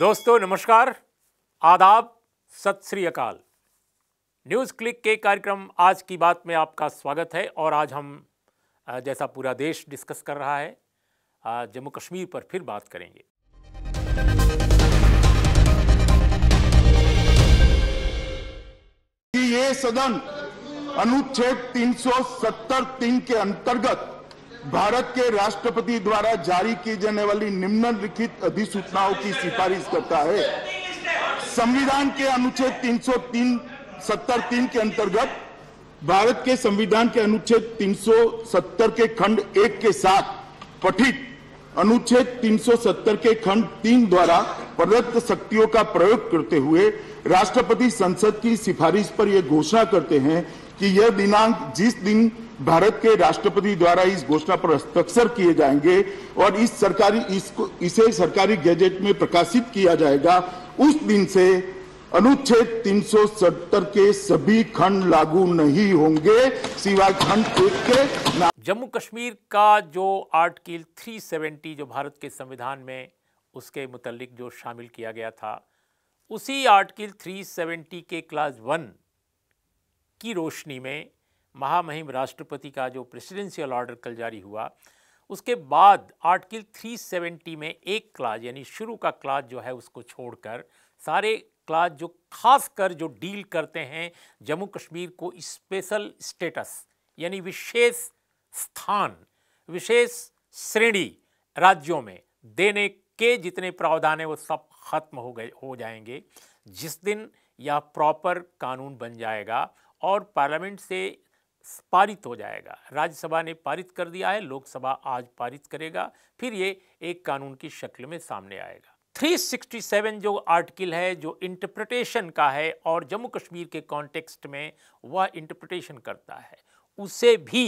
दोस्तों नमस्कार आदाब सत श्री अकाल न्यूज़ क्लिक के कार्यक्रम आज की बात में आपका स्वागत है और आज हम जैसा पूरा देश डिस्कस कर रहा है जम्मू कश्मीर पर फिर बात करेंगे ये सदन अनुच्छेद 370 तीन के अंतर्गत भारत के राष्ट्रपति द्वारा जारी की जाने वाली निम्नलिखित अधिसूचनाओं की सिफारिश करता है संविधान के अनुच्छेद 303 सत्तर तीन के अंतर्गत भारत के संविधान के अनुच्छेद 370 के खंड एक के साथ पठित अनुच्छेद 370 के खंड तीन द्वारा प्रदत्त शक्तियों का प्रयोग करते हुए राष्ट्रपति संसद की सिफारिश पर यह घोषणा करते हैं कि यह दिनांक जिस दिन भारत के राष्ट्रपति द्वारा इस घोषणा पर हस्ताक्षर किए जाएंगे और इस सरकारी इसको इसे सरकारी गैजेट में प्रकाशित किया जाएगा उस दिन से अनुच्छेद 370 के सभी खंड लागू नहीं होंगे सिवाय खंड एक के जम्मू कश्मीर का जो आर्टिकल 370 जो भारत के संविधान में उसके मुतलिक जो शामिल किया गया था उसी आर्टिकल 370 के क्लास वन की रोशनी में महामहिम राष्ट्रपति का जो प्रेसिडेंशियल ऑर्डर कल जारी हुआ उसके बाद आर्टिकल 370 में एक क्लाज यानी शुरू का क्लाज जो है उसको छोड़कर सारे क्लाज जो खास कर जो डील करते हैं जम्मू कश्मीर को स्पेशल स्टेटस यानी विशेष स्थान विशेष श्रेणी राज्यों में देने के जितने प्रावधान हैं वो सब खत्म हो गए हो जाएंगे जिस दिन यह प्रॉपर कानून बन जाएगा और पार्लियामेंट से पारित हो जाएगा राज्यसभा ने पारित कर दिया है लोकसभा आज पारित करेगा फिर ये एक कानून की शक्ल में सामने आएगा 367 जो आर्टिकल है जो इंटरप्रटेशन का है और जम्मू कश्मीर के कॉन्टेक्स्ट में वह इंटरप्रटेशन करता है उसे भी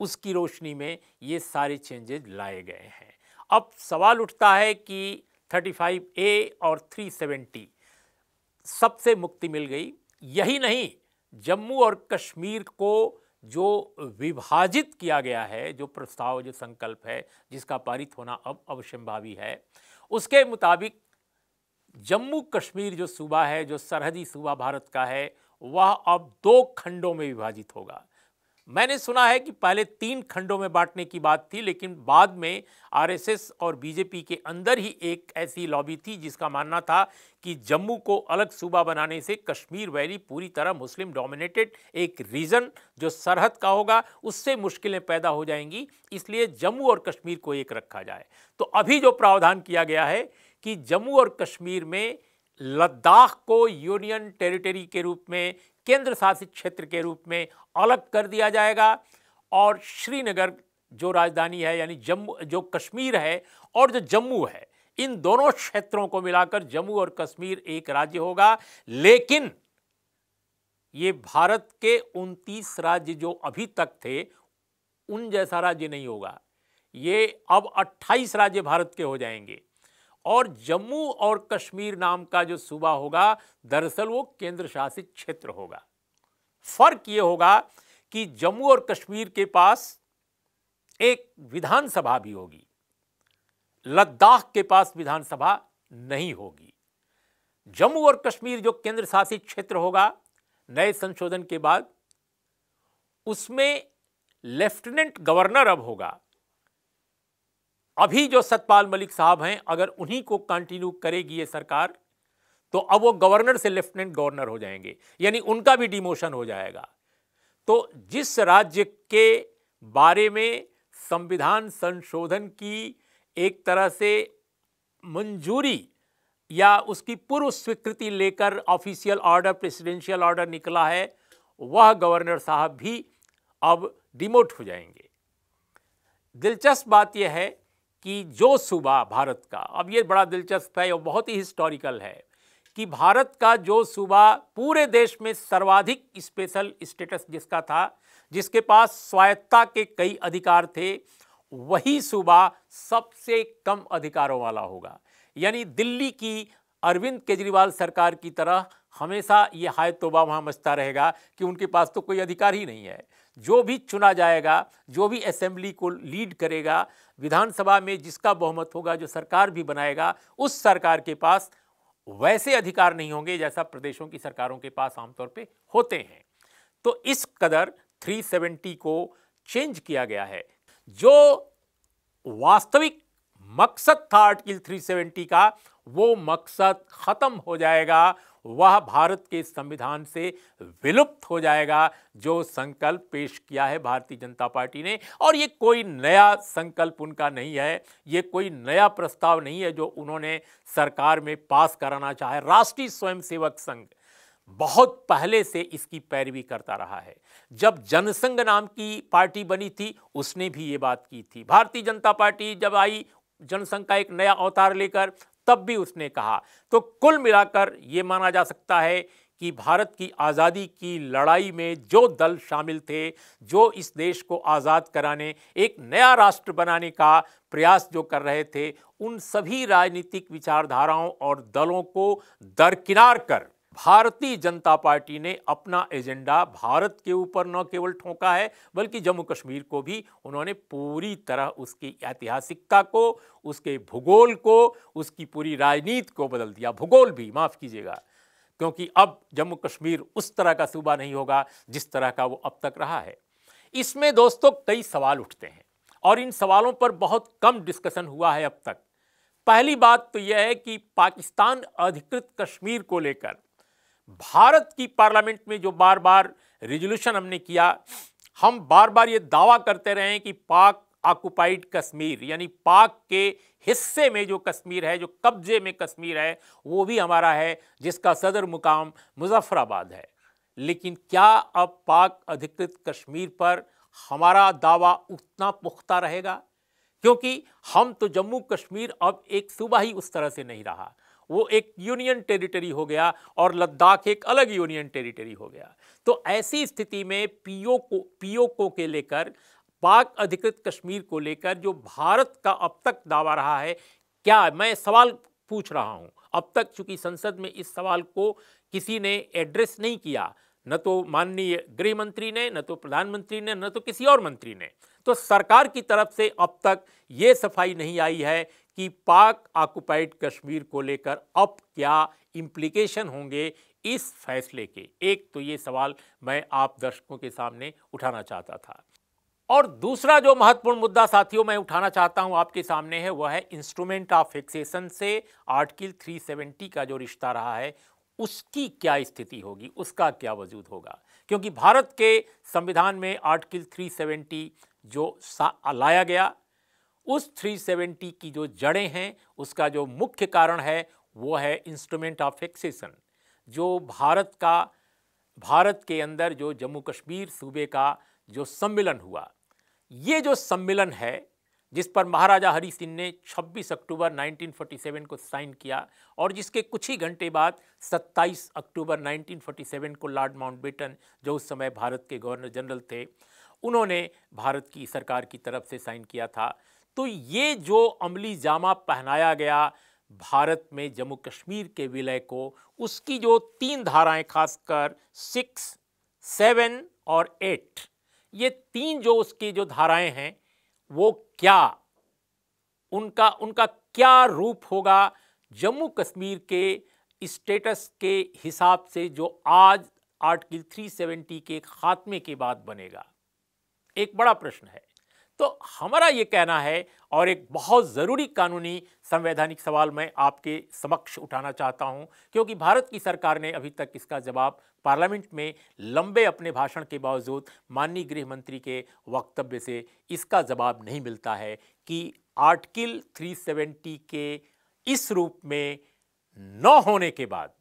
उसकी रोशनी में ये सारे चेंजेज लाए गए हैं अब सवाल उठता है कि 35 ए और 370 सबसे मुक्ति मिल गई यही नहीं जम्मू और कश्मीर को जो विभाजित किया गया है जो प्रस्ताव जो संकल्प है जिसका पारित होना अब अवश्यंभावी है उसके मुताबिक जम्मू कश्मीर जो सूबा है जो सरहदी सूबा भारत का है वह अब दो खंडों में विभाजित होगा मैंने सुना है कि पहले तीन खंडों में बांटने की बात थी लेकिन बाद में आरएसएस और बीजेपी के अंदर ही एक ऐसी लॉबी थी जिसका मानना था कि जम्मू को अलग सूबा बनाने से कश्मीर वैली पूरी तरह मुस्लिम डोमिनेटेड एक रीजन जो सरहद का होगा उससे मुश्किलें पैदा हो जाएंगी इसलिए जम्मू और कश्मीर को एक रखा जाए तो अभी जो प्रावधान किया गया है कि जम्मू और कश्मीर में लद्दाख को यूनियन टेरिटरी के रूप में केंद्र शासित क्षेत्र के रूप में अलग कर दिया जाएगा और श्रीनगर जो राजधानी है यानी जम्मू जो कश्मीर है और जो जम्मू है इन दोनों क्षेत्रों को मिलाकर जम्मू और कश्मीर एक राज्य होगा लेकिन ये भारत के उनतीस राज्य जो अभी तक थे उन जैसा राज्य नहीं होगा ये अब 28 राज्य भारत के हो जाएंगे और जम्मू और कश्मीर नाम का जो सूबा होगा दरअसल वो केंद्र शासित क्षेत्र होगा फर्क ये होगा कि जम्मू और कश्मीर के पास एक विधानसभा भी होगी लद्दाख के पास विधानसभा नहीं होगी जम्मू और कश्मीर जो केंद्र शासित क्षेत्र होगा नए संशोधन के बाद उसमें लेफ्टिनेंट गवर्नर अब होगा अभी जो सतपाल मलिक साहब हैं अगर उन्हीं को कंटिन्यू करेगी ये सरकार तो अब वो गवर्नर से लेफ्टिनेंट गवर्नर हो जाएंगे यानी उनका भी डिमोशन हो जाएगा तो जिस राज्य के बारे में संविधान संशोधन की एक तरह से मंजूरी या उसकी पूर्व स्वीकृति लेकर ऑफिशियल ऑर्डर प्रेसिडेंशियल ऑर्डर निकला है वह गवर्नर साहब भी अब डिमोट हो जाएंगे दिलचस्प बात यह है कि जो सूबा भारत का अब ये बड़ा दिलचस्प है और बहुत ही हिस्टोरिकल है कि भारत का जो सूबा पूरे देश में सर्वाधिक स्पेशल स्टेटस जिसका था जिसके पास स्वायत्ता के कई अधिकार थे वही सूबा सबसे कम अधिकारों वाला होगा यानी दिल्ली की अरविंद केजरीवाल सरकार की तरह हमेशा ये हाय तोबा वहाँ मचता रहेगा कि उनके पास तो कोई अधिकार ही नहीं है जो भी चुना जाएगा जो भी असेंबली को लीड करेगा विधानसभा में जिसका बहुमत होगा जो सरकार भी बनाएगा उस सरकार के पास वैसे अधिकार नहीं होंगे जैसा प्रदेशों की सरकारों के पास आमतौर पे होते हैं तो इस कदर 370 को चेंज किया गया है जो वास्तविक मकसद था आर्टिकल 370 का वो मकसद ख़त्म हो जाएगा वह भारत के संविधान से विलुप्त हो जाएगा जो संकल्प पेश किया है भारतीय जनता पार्टी ने और ये कोई नया संकल्प उनका नहीं है ये कोई नया प्रस्ताव नहीं है जो उन्होंने सरकार में पास कराना चाहे राष्ट्रीय स्वयंसेवक संघ बहुत पहले से इसकी पैरवी करता रहा है जब जनसंघ नाम की पार्टी बनी थी उसने भी ये बात की थी भारतीय जनता पार्टी जब आई जनसंघ का एक नया अवतार लेकर तब भी उसने कहा तो कुल मिलाकर ये माना जा सकता है कि भारत की आज़ादी की लड़ाई में जो दल शामिल थे जो इस देश को आज़ाद कराने एक नया राष्ट्र बनाने का प्रयास जो कर रहे थे उन सभी राजनीतिक विचारधाराओं और दलों को दरकिनार कर भारतीय जनता पार्टी ने अपना एजेंडा भारत के ऊपर न केवल ठोंका है बल्कि जम्मू कश्मीर को भी उन्होंने पूरी तरह उसकी ऐतिहासिकता को उसके भूगोल को उसकी पूरी राजनीति को बदल दिया भूगोल भी माफ़ कीजिएगा क्योंकि अब जम्मू कश्मीर उस तरह का सूबा नहीं होगा जिस तरह का वो अब तक रहा है इसमें दोस्तों कई सवाल उठते हैं और इन सवालों पर बहुत कम डिस्कशन हुआ है अब तक पहली बात तो यह है कि पाकिस्तान अधिकृत कश्मीर को लेकर भारत की पार्लियामेंट में जो बार बार रिजोल्यूशन हमने किया हम बार बार ये दावा करते रहे कि पाक ऑक्युपाइड कश्मीर यानी पाक के हिस्से में जो कश्मीर है जो कब्जे में कश्मीर है वो भी हमारा है जिसका सदर मुकाम मुजफ्फराबाद है लेकिन क्या अब पाक अधिकृत कश्मीर पर हमारा दावा उतना पुख्ता रहेगा क्योंकि हम तो जम्मू कश्मीर अब एक सुबह ही उस तरह से नहीं रहा वो एक यूनियन टेरिटरी हो गया और लद्दाख एक अलग यूनियन टेरिटरी हो गया तो ऐसी स्थिति में पीओ को पीओ को के लेकर पाक अधिकृत कश्मीर को लेकर जो भारत का अब तक दावा रहा है क्या मैं सवाल पूछ रहा हूं अब तक चूंकि संसद में इस सवाल को किसी ने एड्रेस नहीं किया न तो माननीय गृह मंत्री ने न तो प्रधानमंत्री ने न तो किसी और मंत्री ने तो सरकार की तरफ से अब तक ये सफाई नहीं आई है कि पाक ऑक्युपाइड कश्मीर को लेकर अब क्या इम्प्लीकेशन होंगे इस फैसले के एक तो ये सवाल मैं आप दर्शकों के सामने उठाना चाहता था और दूसरा जो महत्वपूर्ण मुद्दा साथियों मैं उठाना चाहता हूं आपके सामने है वह है इंस्ट्रूमेंट ऑफ फिक्सेशन से आर्टिकल 370 का जो रिश्ता रहा है उसकी क्या स्थिति होगी उसका क्या वजूद होगा क्योंकि भारत के संविधान में आर्टिकल 370 जो लाया गया उस 370 की जो जड़ें हैं उसका जो मुख्य कारण है वो है इंस्ट्रूमेंट ऑफ एक्सेसन जो भारत का भारत के अंदर जो जम्मू कश्मीर सूबे का जो सम्मेलन हुआ ये जो सम्मेलन है जिस पर महाराजा हरि सिंह ने 26 अक्टूबर 1947 को साइन किया और जिसके कुछ ही घंटे बाद 27 अक्टूबर 1947 को लॉर्ड माउंटबेटन जो उस समय भारत के गवर्नर जनरल थे उन्होंने भारत की सरकार की तरफ से साइन किया था तो ये जो अमली जामा पहनाया गया भारत में जम्मू कश्मीर के विलय को उसकी जो तीन धाराएं खासकर सिक्स सेवन और एट ये तीन जो उसकी जो धाराएं हैं वो क्या उनका उनका क्या रूप होगा जम्मू कश्मीर के स्टेटस के हिसाब से जो आज आर्टिकल 370 के खात्मे के बाद बनेगा एक बड़ा प्रश्न है तो हमारा ये कहना है और एक बहुत ज़रूरी कानूनी संवैधानिक सवाल मैं आपके समक्ष उठाना चाहता हूं क्योंकि भारत की सरकार ने अभी तक इसका जवाब पार्लियामेंट में लंबे अपने भाषण के बावजूद माननीय गृह मंत्री के वक्तव्य से इसका जवाब नहीं मिलता है कि आर्टिकल 370 के इस रूप में न होने के बाद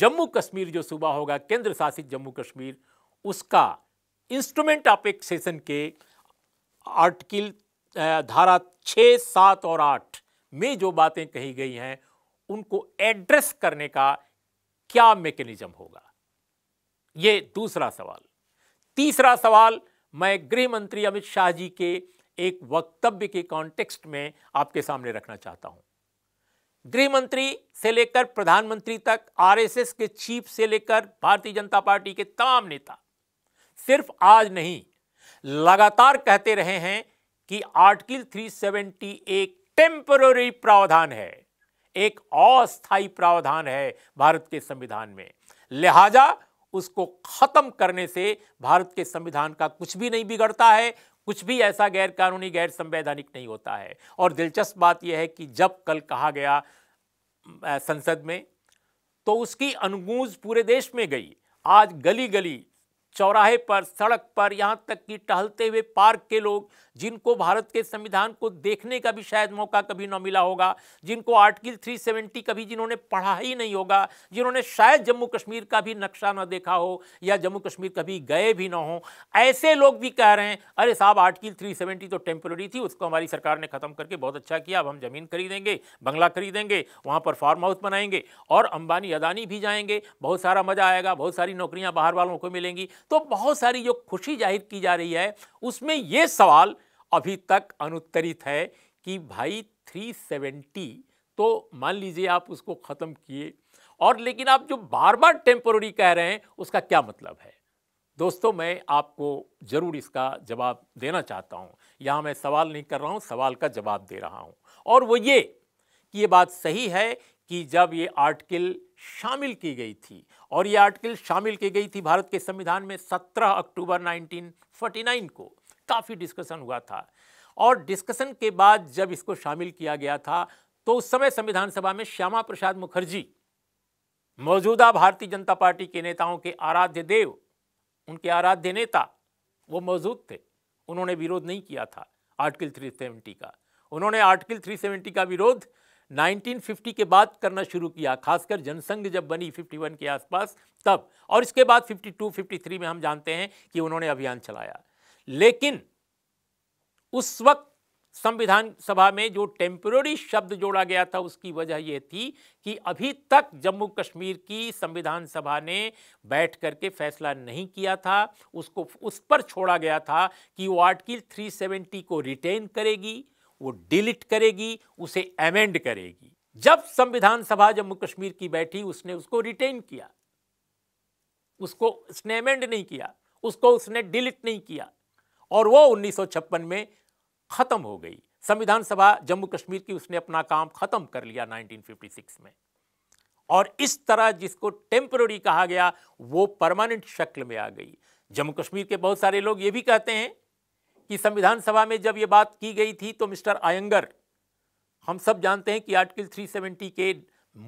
जम्मू कश्मीर जो सूबा होगा केंद्र शासित जम्मू कश्मीर उसका इंस्ट्रूमेंट ऑफ एक्सेशन के आर्टिकल धारा छः सात और आठ में जो बातें कही गई हैं उनको एड्रेस करने का क्या मैकेनिज्म होगा ये दूसरा सवाल तीसरा सवाल मैं गृह मंत्री अमित शाह जी के एक वक्तव्य के कॉन्टेक्स्ट में आपके सामने रखना चाहता हूं गृह मंत्री से लेकर प्रधानमंत्री तक आरएसएस के चीफ से लेकर भारतीय जनता पार्टी के तमाम नेता सिर्फ आज नहीं लगातार कहते रहे हैं कि आर्टिकल 370 एक टेम्पररी प्रावधान है एक अस्थायी प्रावधान है भारत के संविधान में लिहाजा उसको खत्म करने से भारत के संविधान का कुछ भी नहीं बिगड़ता है कुछ भी ऐसा गैर कानूनी गैर संवैधानिक नहीं होता है और दिलचस्प बात यह है कि जब कल कहा गया संसद में तो उसकी अनगूंज पूरे देश में गई आज गली गली चौराहे पर सड़क पर यहाँ तक कि टहलते हुए पार्क के लोग जिनको भारत के संविधान को देखने का भी शायद मौका कभी ना मिला होगा जिनको आर्टिकल 370 कभी जिन्होंने पढ़ा ही नहीं होगा जिन्होंने शायद जम्मू कश्मीर का भी नक्शा ना देखा हो या जम्मू कश्मीर कभी गए भी ना हो ऐसे लोग भी कह रहे हैं अरे साहब आर्टिकल 370 तो टेम्पररी थी उसको हमारी सरकार ने ख़त्म करके बहुत अच्छा किया अब हम ज़मीन खरीदेंगे बंगला खरीदेंगे वहाँ पर फार्म हाउस बनाएंगे और अंबानी अदानी भी जाएंगे बहुत सारा मज़ा आएगा बहुत सारी नौकरियाँ बाहर वालों को मिलेंगी तो बहुत सारी जो खुशी जाहिर की जा रही है उसमें ये सवाल अभी तक अनुत्तरित है कि भाई 370 तो मान लीजिए आप उसको ख़त्म किए और लेकिन आप जो बार बार टेम्पोररी कह रहे हैं उसका क्या मतलब है दोस्तों मैं आपको ज़रूर इसका जवाब देना चाहता हूँ यहाँ मैं सवाल नहीं कर रहा हूँ सवाल का जवाब दे रहा हूँ और वो ये कि ये बात सही है कि जब ये आर्टिकल शामिल की गई थी और ये आर्टिकल शामिल की गई थी भारत के संविधान में 17 अक्टूबर 1949 को काफ़ी डिस्कशन हुआ था और डिस्कशन के बाद जब इसको शामिल किया गया था तो उस समय संविधान सभा में श्यामा प्रसाद मुखर्जी मौजूदा भारतीय जनता पार्टी के नेताओं के आराध्य देव उनके आराध्य नेता वो मौजूद थे उन्होंने विरोध नहीं किया था आर्टिकल 370 का उन्होंने आर्टिकल 370 का विरोध 1950 के बाद करना शुरू किया खासकर जनसंघ जब बनी 51 के आसपास तब और इसके बाद 52 53 में हम जानते हैं कि उन्होंने अभियान चलाया लेकिन उस वक्त संविधान सभा में जो टेम्पररी शब्द जोड़ा गया था उसकी वजह यह थी कि अभी तक जम्मू कश्मीर की संविधान सभा ने बैठ करके फैसला नहीं किया था उसको उस पर छोड़ा गया था कि वो आर्टिकल 370 को रिटेन करेगी वो डिलीट करेगी उसे एमेंड करेगी जब संविधान सभा जम्मू कश्मीर की बैठी उसने उसको रिटेन किया उसको उसने एमेंड नहीं किया उसको उसने डिलीट नहीं किया और वो 1956 में ख़त्म हो गई संविधान सभा जम्मू कश्मीर की उसने अपना काम ख़त्म कर लिया 1956 में और इस तरह जिसको टेम्पररी कहा गया वो परमानेंट शक्ल में आ गई जम्मू कश्मीर के बहुत सारे लोग ये भी कहते हैं कि संविधान सभा में जब ये बात की गई थी तो मिस्टर आयंगर हम सब जानते हैं कि आर्टिकल 370 के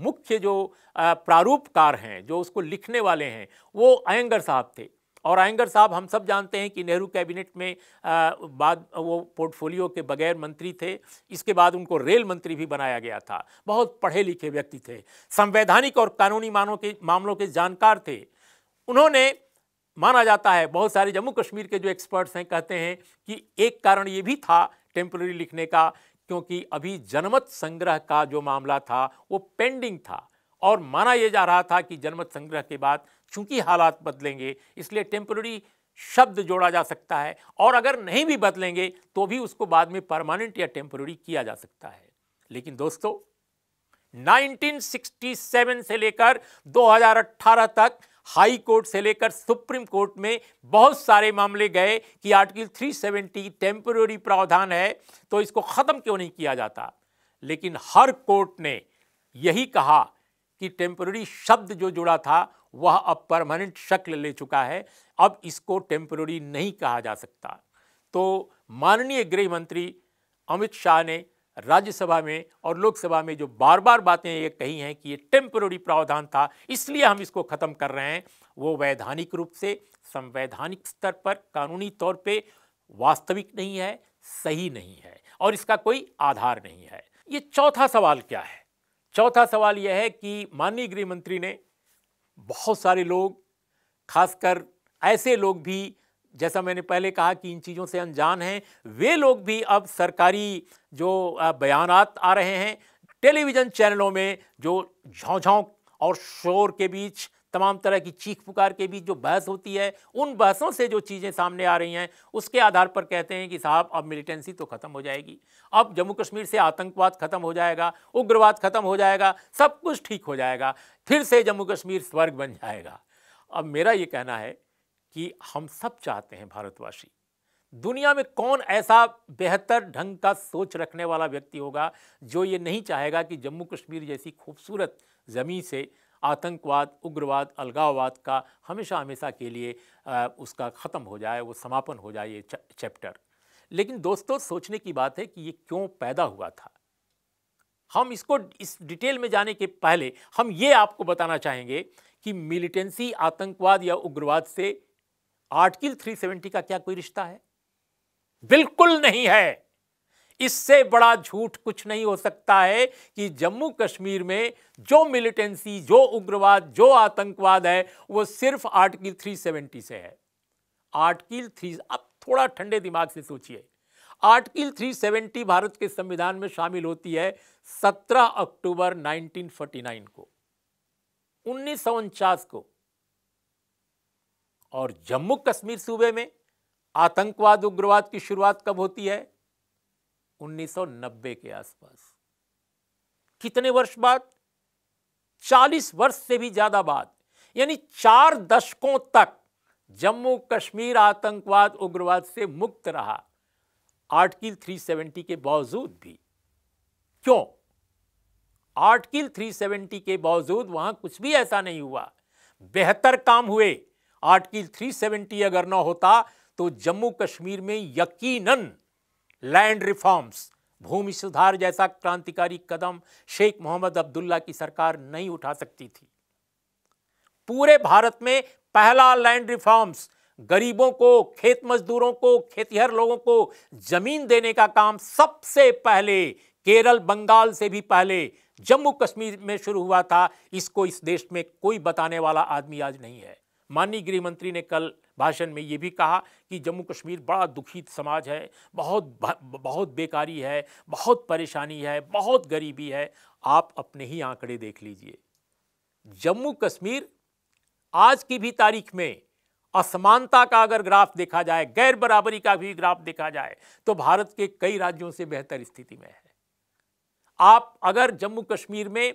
मुख्य जो प्रारूपकार हैं जो उसको लिखने वाले हैं वो आयंगर साहब थे और आयंगर साहब हम सब जानते हैं कि नेहरू कैबिनेट में बाद वो पोर्टफोलियो के बगैर मंत्री थे इसके बाद उनको रेल मंत्री भी बनाया गया था बहुत पढ़े लिखे व्यक्ति थे संवैधानिक और कानूनी मानों के मामलों के जानकार थे उन्होंने माना जाता है बहुत सारे जम्मू कश्मीर के जो एक्सपर्ट्स हैं कहते हैं कि एक कारण ये भी था टेम्प्रेरी लिखने का क्योंकि अभी जनमत संग्रह का जो मामला था वो पेंडिंग था और माना यह जा रहा था कि जनमत संग्रह के बाद चूंकि हालात बदलेंगे इसलिए टेम्प्रेरी शब्द जोड़ा जा सकता है और अगर नहीं भी बदलेंगे तो भी उसको बाद में परमानेंट या टेम्प्रेरी किया जा सकता है लेकिन दोस्तों 1967 से लेकर 2018 तक हाई कोर्ट से लेकर सुप्रीम कोर्ट में बहुत सारे मामले गए कि आर्टिकल 370 टेम्पररी प्रावधान है तो इसको ख़त्म क्यों नहीं किया जाता लेकिन हर कोर्ट ने यही कहा कि टेम्पररी शब्द जो जुड़ा था वह अब परमानेंट शक्ल ले चुका है अब इसको टेम्पररी नहीं कहा जा सकता तो माननीय गृह मंत्री अमित शाह ने राज्यसभा में और लोकसभा में जो बार बार बातें ये कही हैं कि ये टेम्पररी प्रावधान था इसलिए हम इसको ख़त्म कर रहे हैं वो वैधानिक रूप से संवैधानिक स्तर पर कानूनी तौर पे वास्तविक नहीं है सही नहीं है और इसका कोई आधार नहीं है ये चौथा सवाल क्या है चौथा सवाल यह है कि माननीय गृह मंत्री ने बहुत सारे लोग खासकर ऐसे लोग भी जैसा मैंने पहले कहा कि इन चीज़ों से अनजान हैं वे लोग भी अब सरकारी जो बयान आ रहे हैं टेलीविज़न चैनलों में जो झोंझों और शोर के बीच तमाम तरह की चीख पुकार के बीच जो बहस होती है उन बहसों से जो चीज़ें सामने आ रही हैं उसके आधार पर कहते हैं कि साहब अब मिलिटेंसी तो ख़त्म हो जाएगी अब जम्मू कश्मीर से आतंकवाद ख़त्म हो जाएगा उग्रवाद ख़त्म हो जाएगा सब कुछ ठीक हो जाएगा फिर से जम्मू कश्मीर स्वर्ग बन जाएगा अब मेरा ये कहना है कि हम सब चाहते हैं भारतवासी दुनिया में कौन ऐसा बेहतर ढंग का सोच रखने वाला व्यक्ति होगा जो ये नहीं चाहेगा कि जम्मू कश्मीर जैसी खूबसूरत ज़मीन से आतंकवाद उग्रवाद अलगाववाद का हमेशा हमेशा के लिए आ, उसका ख़त्म हो जाए वो समापन हो जाए ये चैप्टर लेकिन दोस्तों सोचने की बात है कि ये क्यों पैदा हुआ था हम इसको इस डिटेल में जाने के पहले हम ये आपको बताना चाहेंगे कि मिलिटेंसी आतंकवाद या उग्रवाद से आर्टिकल 370 का क्या कोई रिश्ता है बिल्कुल नहीं है इससे बड़ा झूठ कुछ नहीं हो सकता है कि जम्मू कश्मीर में जो मिलिटेंसी जो उग्रवाद जो आतंकवाद है वो सिर्फ आर्टिकल 370 से है आर्टिकल 3 अब थोड़ा ठंडे दिमाग से सोचिए आर्टिकल 370 भारत के संविधान में शामिल होती है 17 अक्टूबर 1949 को उन्नीस को और जम्मू कश्मीर सूबे में आतंकवाद उग्रवाद की शुरुआत कब होती है 1990 के आसपास कितने वर्ष बाद 40 वर्ष से भी ज्यादा बाद यानी चार दशकों तक जम्मू कश्मीर आतंकवाद उग्रवाद से मुक्त रहा आर्टिकल 370 के बावजूद भी क्यों आर्टिकल 370 के बावजूद वहां कुछ भी ऐसा नहीं हुआ बेहतर काम हुए आर्टिकल 370 अगर ना होता तो जम्मू कश्मीर में यकीनन लैंड रिफॉर्म्स भूमि सुधार जैसा क्रांतिकारी कदम शेख मोहम्मद अब्दुल्ला की सरकार नहीं उठा सकती थी पूरे भारत में पहला लैंड रिफॉर्म्स गरीबों को खेत मजदूरों को खेतिहर लोगों को जमीन देने का काम सबसे पहले केरल बंगाल से भी पहले जम्मू कश्मीर में शुरू हुआ था इसको इस देश में कोई बताने वाला आदमी आज नहीं है माननीय गृहमंत्री ने कल भाषण में ये भी कहा कि जम्मू कश्मीर बड़ा दुखित समाज है बहुत बहुत बेकारी है बहुत परेशानी है बहुत गरीबी है आप अपने ही आंकड़े देख लीजिए जम्मू कश्मीर आज की भी तारीख में असमानता का अगर ग्राफ देखा जाए गैर बराबरी का भी ग्राफ देखा जाए तो भारत के कई राज्यों से बेहतर स्थिति में है आप अगर जम्मू कश्मीर में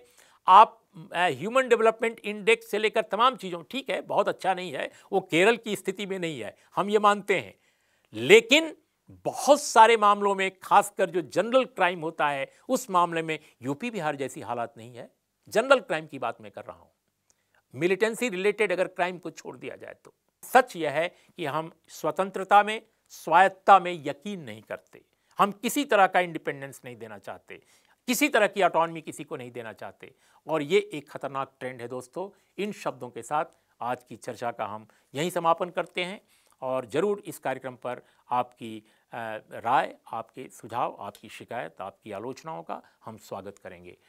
आप ह्यूमन डेवलपमेंट इंडेक्स से लेकर तमाम चीज़ों ठीक है बहुत अच्छा नहीं है वो केरल की स्थिति में नहीं है हम ये मानते हैं लेकिन बहुत सारे मामलों में खासकर जो जनरल क्राइम होता है उस मामले में यूपी बिहार जैसी हालात नहीं है जनरल क्राइम की बात मैं कर रहा हूँ मिलिटेंसी रिलेटेड अगर क्राइम को छोड़ दिया जाए तो सच यह है कि हम स्वतंत्रता में स्वायत्ता में यकीन नहीं करते हम किसी तरह का इंडिपेंडेंस नहीं देना चाहते किसी तरह की ऑटोनमी किसी को नहीं देना चाहते और ये एक खतरनाक ट्रेंड है दोस्तों इन शब्दों के साथ आज की चर्चा का हम यहीं समापन करते हैं और ज़रूर इस कार्यक्रम पर आपकी राय आपके सुझाव आपकी शिकायत आपकी आलोचनाओं का हम स्वागत करेंगे